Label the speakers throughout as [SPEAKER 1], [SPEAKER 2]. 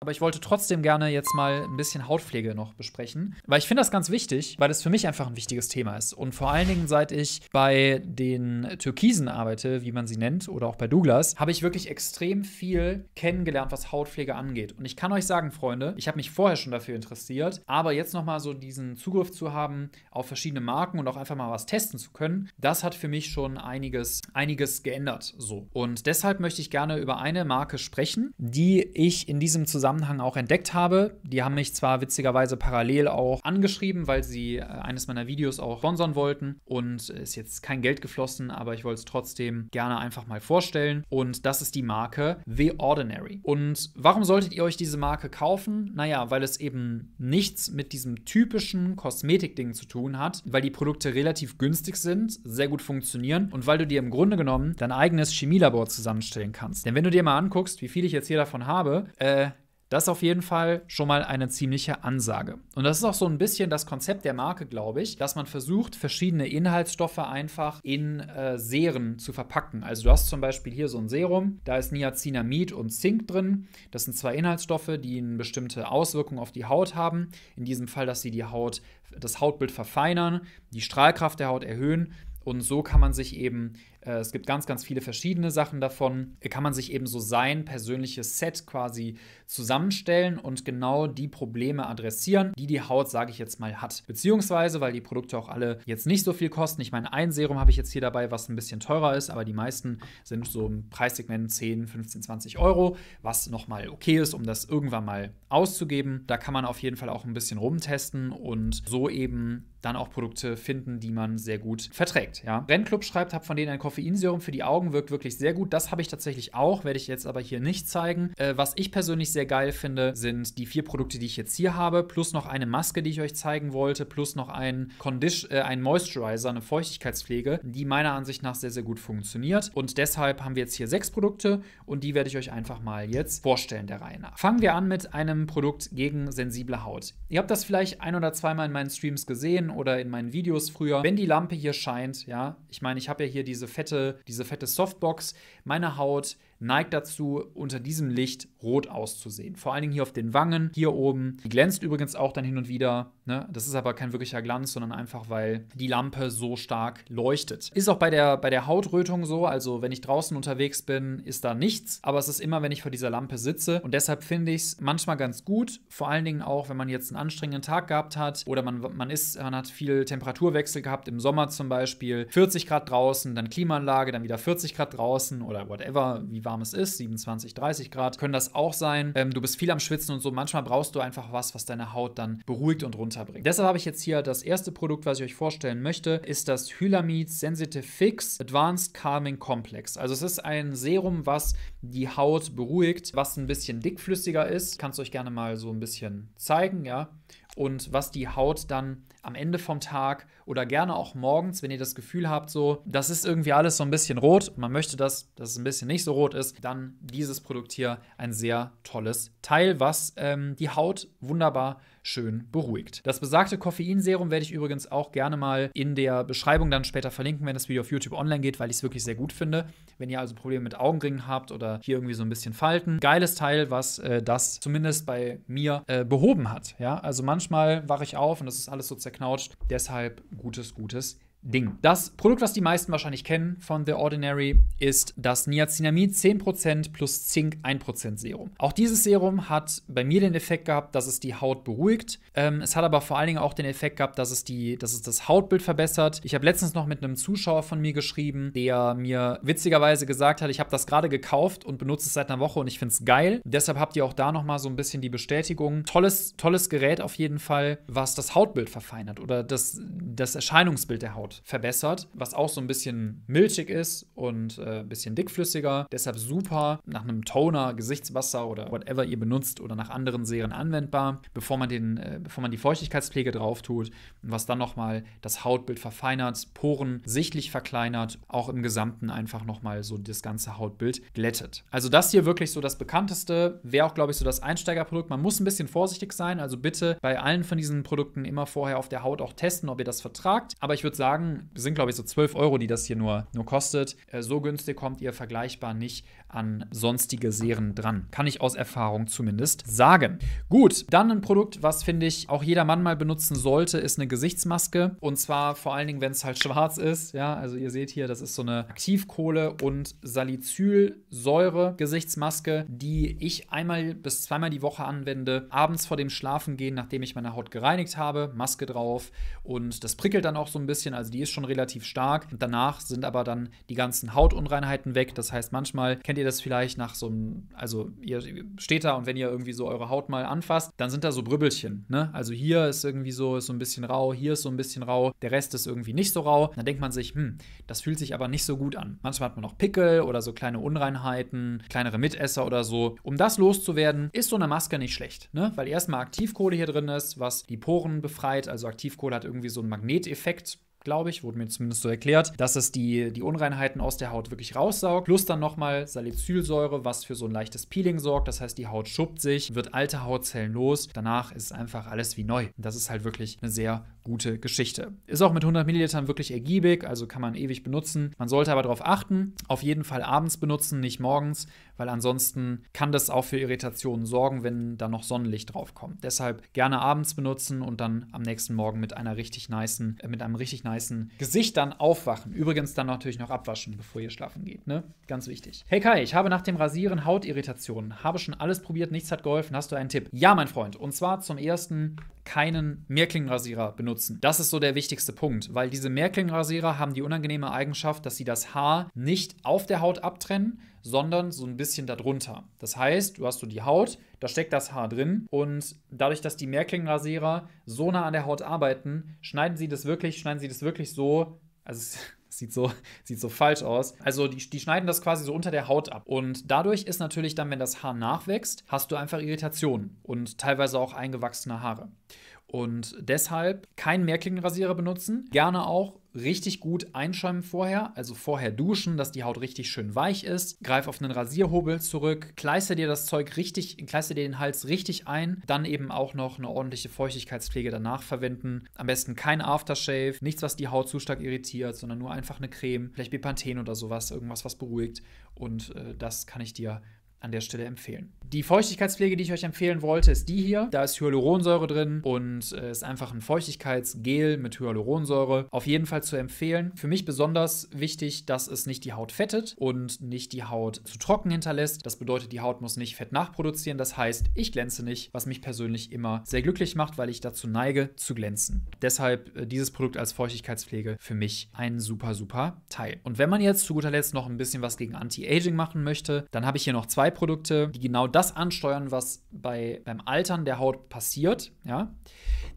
[SPEAKER 1] Aber ich wollte trotzdem gerne jetzt mal ein bisschen Hautpflege noch besprechen, weil ich finde das ganz wichtig, weil es für mich einfach ein wichtiges Thema ist. Und vor allen Dingen, seit ich bei den Türkisen arbeite, wie man sie nennt, oder auch bei Douglas, habe ich wirklich extrem viel kennengelernt, was Hautpflege angeht. Und ich kann euch sagen, Freunde, ich habe mich vorher schon dafür interessiert, aber jetzt nochmal so diesen Zugriff zu haben auf verschiedene Marken und auch einfach mal was testen zu können, das hat für mich schon einiges, einiges geändert. So. Und deshalb möchte ich gerne über eine Marke sprechen, die ich in diesem Zusammenhang Zusammenhang auch entdeckt habe. Die haben mich zwar witzigerweise parallel auch angeschrieben, weil sie äh, eines meiner Videos auch sponsern wollten und ist jetzt kein Geld geflossen, aber ich wollte es trotzdem gerne einfach mal vorstellen. Und das ist die Marke The Ordinary. Und warum solltet ihr euch diese Marke kaufen? Naja, weil es eben nichts mit diesem typischen Kosmetikding zu tun hat, weil die Produkte relativ günstig sind, sehr gut funktionieren und weil du dir im Grunde genommen dein eigenes Chemielabor zusammenstellen kannst. Denn wenn du dir mal anguckst, wie viel ich jetzt hier davon habe, äh, das ist auf jeden Fall schon mal eine ziemliche Ansage. Und das ist auch so ein bisschen das Konzept der Marke, glaube ich, dass man versucht, verschiedene Inhaltsstoffe einfach in äh, Serien zu verpacken. Also du hast zum Beispiel hier so ein Serum, da ist Niacinamid und Zink drin. Das sind zwei Inhaltsstoffe, die eine bestimmte Auswirkung auf die Haut haben. In diesem Fall, dass sie die Haut das Hautbild verfeinern, die Strahlkraft der Haut erhöhen. Und so kann man sich eben, äh, es gibt ganz, ganz viele verschiedene Sachen davon, kann man sich eben so sein persönliches Set quasi zusammenstellen und genau die Probleme adressieren, die die Haut, sage ich jetzt mal, hat. Beziehungsweise, weil die Produkte auch alle jetzt nicht so viel kosten. Ich meine, ein Serum habe ich jetzt hier dabei, was ein bisschen teurer ist, aber die meisten sind so im Preissegment 10, 15, 20 Euro, was nochmal okay ist, um das irgendwann mal auszugeben. Da kann man auf jeden Fall auch ein bisschen rumtesten und so so eben dann auch Produkte finden, die man sehr gut verträgt. Ja. Rennclub schreibt, habe von denen ein Koffeinserum für die Augen, wirkt wirklich sehr gut. Das habe ich tatsächlich auch, werde ich jetzt aber hier nicht zeigen. Äh, was ich persönlich sehr geil finde, sind die vier Produkte, die ich jetzt hier habe, plus noch eine Maske, die ich euch zeigen wollte, plus noch ein, Condition, äh, ein Moisturizer, eine Feuchtigkeitspflege, die meiner Ansicht nach sehr, sehr gut funktioniert. Und deshalb haben wir jetzt hier sechs Produkte und die werde ich euch einfach mal jetzt vorstellen der Reihe nach. Fangen wir an mit einem Produkt gegen sensible Haut. Ihr habt das vielleicht ein oder zweimal in meinen Streams gesehen oder in meinen Videos früher, wenn die Lampe hier scheint, ja, ich meine, ich habe ja hier diese fette, diese fette Softbox, meine Haut neigt dazu, unter diesem Licht rot auszusehen. Vor allen Dingen hier auf den Wangen, hier oben. Die glänzt übrigens auch dann hin und wieder. Ne? Das ist aber kein wirklicher Glanz, sondern einfach, weil die Lampe so stark leuchtet. Ist auch bei der, bei der Hautrötung so. Also, wenn ich draußen unterwegs bin, ist da nichts. Aber es ist immer, wenn ich vor dieser Lampe sitze. Und deshalb finde ich es manchmal ganz gut. Vor allen Dingen auch, wenn man jetzt einen anstrengenden Tag gehabt hat oder man, man, ist, man hat viel Temperaturwechsel gehabt im Sommer zum Beispiel. 40 Grad draußen, dann Klimaanlage, dann wieder 40 Grad draußen oder whatever, wie warm es ist, 27, 30 Grad, können das auch sein. Ähm, du bist viel am Schwitzen und so. Manchmal brauchst du einfach was, was deine Haut dann beruhigt und runterbringt. Deshalb habe ich jetzt hier das erste Produkt, was ich euch vorstellen möchte, ist das Hylamid Sensitive Fix Advanced Calming Complex. Also es ist ein Serum, was die Haut beruhigt, was ein bisschen dickflüssiger ist. Kannst euch gerne mal so ein bisschen zeigen, ja und was die Haut dann am Ende vom Tag oder gerne auch morgens, wenn ihr das Gefühl habt, so, das ist irgendwie alles so ein bisschen rot, man möchte das, dass es ein bisschen nicht so rot ist, dann dieses Produkt hier ein sehr tolles Teil, was ähm, die Haut wunderbar schön beruhigt. Das besagte Koffeinserum werde ich übrigens auch gerne mal in der Beschreibung dann später verlinken, wenn das Video auf YouTube online geht, weil ich es wirklich sehr gut finde. Wenn ihr also Probleme mit Augenringen habt oder hier irgendwie so ein bisschen Falten, geiles Teil, was äh, das zumindest bei mir äh, behoben hat. Ja, also manchmal wache ich auf und das ist alles so zerknautscht. Deshalb gutes, gutes Ding. Das Produkt, was die meisten wahrscheinlich kennen von The Ordinary, ist das Niacinamid 10% plus Zink 1% Serum. Auch dieses Serum hat bei mir den Effekt gehabt, dass es die Haut beruhigt. Ähm, es hat aber vor allen Dingen auch den Effekt gehabt, dass es, die, dass es das Hautbild verbessert. Ich habe letztens noch mit einem Zuschauer von mir geschrieben, der mir witzigerweise gesagt hat, ich habe das gerade gekauft und benutze es seit einer Woche und ich finde es geil. Deshalb habt ihr auch da nochmal so ein bisschen die Bestätigung. Tolles, tolles Gerät auf jeden Fall, was das Hautbild verfeinert oder das, das Erscheinungsbild der Haut. Joghurt verbessert, was auch so ein bisschen milchig ist und äh, ein bisschen dickflüssiger. Deshalb super nach einem Toner, Gesichtswasser oder whatever ihr benutzt oder nach anderen Serien anwendbar, bevor man, den, äh, bevor man die Feuchtigkeitspflege drauf tut, was dann nochmal das Hautbild verfeinert, Poren sichtlich verkleinert, auch im Gesamten einfach nochmal so das ganze Hautbild glättet. Also das hier wirklich so das bekannteste, wäre auch, glaube ich, so das Einsteigerprodukt. Man muss ein bisschen vorsichtig sein, also bitte bei allen von diesen Produkten immer vorher auf der Haut auch testen, ob ihr das vertragt. Aber ich würde sagen, sagen, sind glaube ich so 12 Euro, die das hier nur, nur kostet. Äh, so günstig kommt ihr vergleichbar nicht an sonstige Serien dran. Kann ich aus Erfahrung zumindest sagen. Gut, dann ein Produkt, was finde ich auch jeder Mann mal benutzen sollte, ist eine Gesichtsmaske. Und zwar vor allen Dingen, wenn es halt schwarz ist. Ja, also ihr seht hier, das ist so eine Aktivkohle und Salicylsäure Gesichtsmaske, die ich einmal bis zweimal die Woche anwende. Abends vor dem Schlafengehen, nachdem ich meine Haut gereinigt habe, Maske drauf und das prickelt dann auch so ein bisschen. Also die ist schon relativ stark. Danach sind aber dann die ganzen Hautunreinheiten weg. Das heißt, manchmal kennt ihr das vielleicht nach so einem, also ihr steht da und wenn ihr irgendwie so eure Haut mal anfasst, dann sind da so Brübbelchen. Ne? Also hier ist irgendwie so, ist so ein bisschen rau, hier ist so ein bisschen rau, der Rest ist irgendwie nicht so rau. Dann denkt man sich, hm, das fühlt sich aber nicht so gut an. Manchmal hat man noch Pickel oder so kleine Unreinheiten, kleinere Mitesser oder so. Um das loszuwerden, ist so eine Maske nicht schlecht, ne? weil erstmal Aktivkohle hier drin ist, was die Poren befreit. Also Aktivkohle hat irgendwie so einen Magneteffekt glaube ich, wurde mir zumindest so erklärt, dass es die, die Unreinheiten aus der Haut wirklich raussaugt. Plus dann nochmal Salicylsäure, was für so ein leichtes Peeling sorgt. Das heißt, die Haut schuppt sich, wird alte Hautzellen los. Danach ist einfach alles wie neu. Das ist halt wirklich eine sehr gute Geschichte. Ist auch mit 100 Millilitern wirklich ergiebig, also kann man ewig benutzen. Man sollte aber darauf achten, auf jeden Fall abends benutzen, nicht morgens, weil ansonsten kann das auch für Irritationen sorgen, wenn da noch Sonnenlicht drauf kommt. Deshalb gerne abends benutzen und dann am nächsten Morgen mit einer richtig niceen, äh, mit einem richtig nice nice Gesicht dann aufwachen. Übrigens dann natürlich noch abwaschen, bevor ihr schlafen geht, ne? Ganz wichtig. Hey Kai, ich habe nach dem Rasieren Hautirritationen. Habe schon alles probiert, nichts hat geholfen. Hast du einen Tipp? Ja, mein Freund. Und zwar zum ersten keinen Mehrklingenrasierer benutzen. Das ist so der wichtigste Punkt, weil diese Mehrklingenrasierer haben die unangenehme Eigenschaft, dass sie das Haar nicht auf der Haut abtrennen, sondern so ein bisschen darunter. Das heißt, du hast so die Haut, da steckt das Haar drin und dadurch, dass die Mehrklingenrasierer so nah an der Haut arbeiten, schneiden sie das wirklich, schneiden sie das wirklich so, also es Sieht so, sieht so falsch aus. Also die, die schneiden das quasi so unter der Haut ab. Und dadurch ist natürlich dann, wenn das Haar nachwächst, hast du einfach Irritationen und teilweise auch eingewachsene Haare. Und deshalb keinen Mehrklingenrasierer benutzen. Gerne auch richtig gut einschäumen vorher, also vorher duschen, dass die Haut richtig schön weich ist. Greif auf einen Rasierhobel zurück, kleister dir das Zeug richtig, kleister dir den Hals richtig ein, dann eben auch noch eine ordentliche Feuchtigkeitspflege danach verwenden. Am besten kein Aftershave, nichts, was die Haut zu stark irritiert, sondern nur einfach eine Creme, vielleicht Bepanthen oder sowas, irgendwas, was beruhigt und äh, das kann ich dir an der Stelle empfehlen. Die Feuchtigkeitspflege, die ich euch empfehlen wollte, ist die hier. Da ist Hyaluronsäure drin und äh, ist einfach ein Feuchtigkeitsgel mit Hyaluronsäure. Auf jeden Fall zu empfehlen. Für mich besonders wichtig, dass es nicht die Haut fettet und nicht die Haut zu trocken hinterlässt. Das bedeutet, die Haut muss nicht Fett nachproduzieren. Das heißt, ich glänze nicht, was mich persönlich immer sehr glücklich macht, weil ich dazu neige, zu glänzen. Deshalb äh, dieses Produkt als Feuchtigkeitspflege für mich ein super, super Teil. Und wenn man jetzt zu guter Letzt noch ein bisschen was gegen Anti-Aging machen möchte, dann habe ich hier noch zwei Produkte, die genau das ansteuern, was bei, beim Altern der Haut passiert. Ja?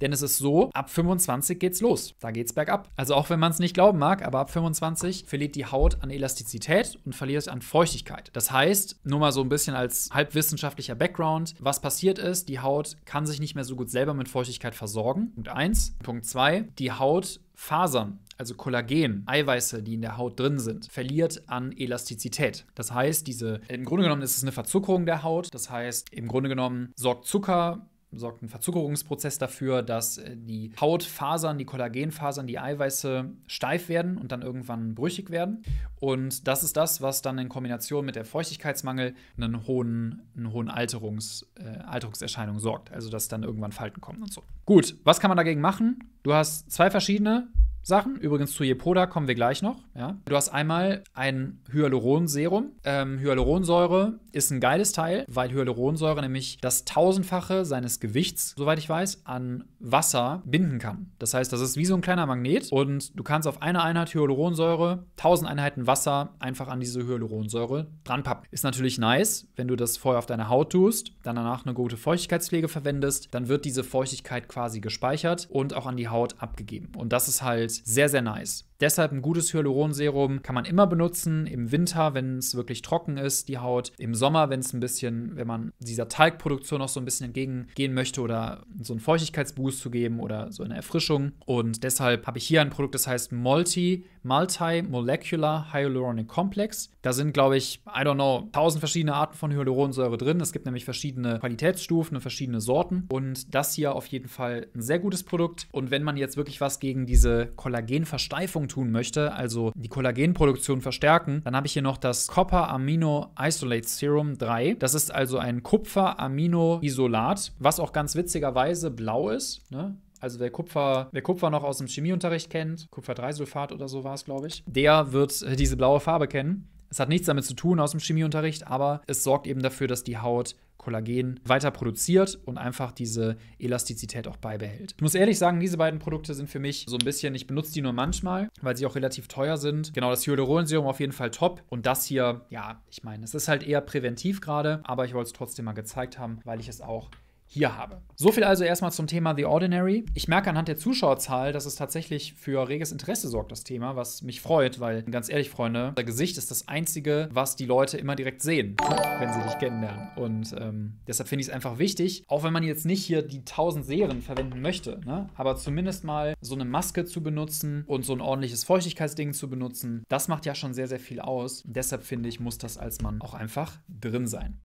[SPEAKER 1] Denn es ist so, ab 25 geht's los. Da geht's bergab. Also auch wenn man es nicht glauben mag, aber ab 25 verliert die Haut an Elastizität und verliert an Feuchtigkeit. Das heißt, nur mal so ein bisschen als halbwissenschaftlicher Background, was passiert ist, die Haut kann sich nicht mehr so gut selber mit Feuchtigkeit versorgen. Punkt 1. Punkt 2, die Haut. Fasern also Kollagen, Eiweiße, die in der Haut drin sind, verliert an Elastizität. Das heißt, diese, im Grunde genommen ist es eine Verzuckerung der Haut. Das heißt, im Grunde genommen sorgt Zucker sorgt ein Verzuckerungsprozess dafür, dass äh, die Hautfasern, die Kollagenfasern, die Eiweiße steif werden und dann irgendwann brüchig werden. Und das ist das, was dann in Kombination mit der Feuchtigkeitsmangel einen hohen, einen hohen Alterungs, äh, Alterungserscheinung sorgt. Also dass dann irgendwann Falten kommen und so. Gut, was kann man dagegen machen? Du hast zwei verschiedene Sachen. Übrigens zu Jepoda kommen wir gleich noch. Ja. Du hast einmal ein Hyaluronserum. Ähm, Hyaluronsäure ist ein geiles Teil, weil Hyaluronsäure nämlich das Tausendfache seines Gewichts, soweit ich weiß, an Wasser binden kann. Das heißt, das ist wie so ein kleiner Magnet und du kannst auf eine Einheit Hyaluronsäure 1000 Einheiten Wasser einfach an diese Hyaluronsäure dranpappen. Ist natürlich nice, wenn du das vorher auf deine Haut tust, dann danach eine gute Feuchtigkeitspflege verwendest, dann wird diese Feuchtigkeit quasi gespeichert und auch an die Haut abgegeben. Und das ist halt sehr, sehr nice. Deshalb ein gutes Hyaluronserum kann man immer benutzen, im Winter, wenn es wirklich trocken ist, die Haut, im Sommer, wenn es ein bisschen, wenn man dieser Talgproduktion noch so ein bisschen entgegengehen möchte oder so einen Feuchtigkeitsboost zu geben oder so eine Erfrischung. Und deshalb habe ich hier ein Produkt, das heißt Multi, Multi-Molecular Hyaluronic Complex. Da sind, glaube ich, I don't know, tausend verschiedene Arten von Hyaluronsäure drin. Es gibt nämlich verschiedene Qualitätsstufen und verschiedene Sorten. Und das hier auf jeden Fall ein sehr gutes Produkt. Und wenn man jetzt wirklich was gegen diese Kollagenversteifung Verstärkung tun möchte, also die Kollagenproduktion verstärken, dann habe ich hier noch das Copper Amino Isolate Serum 3. Das ist also ein Kupfer-Amino-Isolat, was auch ganz witzigerweise blau ist. Ne? Also wer Kupfer, wer Kupfer noch aus dem Chemieunterricht kennt, Kupfer-3-Sulfat oder so war es, glaube ich, der wird äh, diese blaue Farbe kennen. Es hat nichts damit zu tun aus dem Chemieunterricht, aber es sorgt eben dafür, dass die Haut Kollagen weiter produziert und einfach diese Elastizität auch beibehält. Ich muss ehrlich sagen, diese beiden Produkte sind für mich so ein bisschen, ich benutze die nur manchmal, weil sie auch relativ teuer sind. Genau, das Hyaluronserum auf jeden Fall top und das hier, ja, ich meine, es ist halt eher präventiv gerade, aber ich wollte es trotzdem mal gezeigt haben, weil ich es auch hier habe. So viel also erstmal zum Thema The Ordinary. Ich merke anhand der Zuschauerzahl, dass es tatsächlich für reges Interesse sorgt, das Thema, was mich freut, weil ganz ehrlich, Freunde, das Gesicht ist das Einzige, was die Leute immer direkt sehen, wenn sie dich kennenlernen. Und ähm, deshalb finde ich es einfach wichtig, auch wenn man jetzt nicht hier die tausend Serien verwenden möchte, ne? aber zumindest mal so eine Maske zu benutzen und so ein ordentliches Feuchtigkeitsding zu benutzen, das macht ja schon sehr, sehr viel aus. deshalb finde ich, muss das als Mann auch einfach drin sein.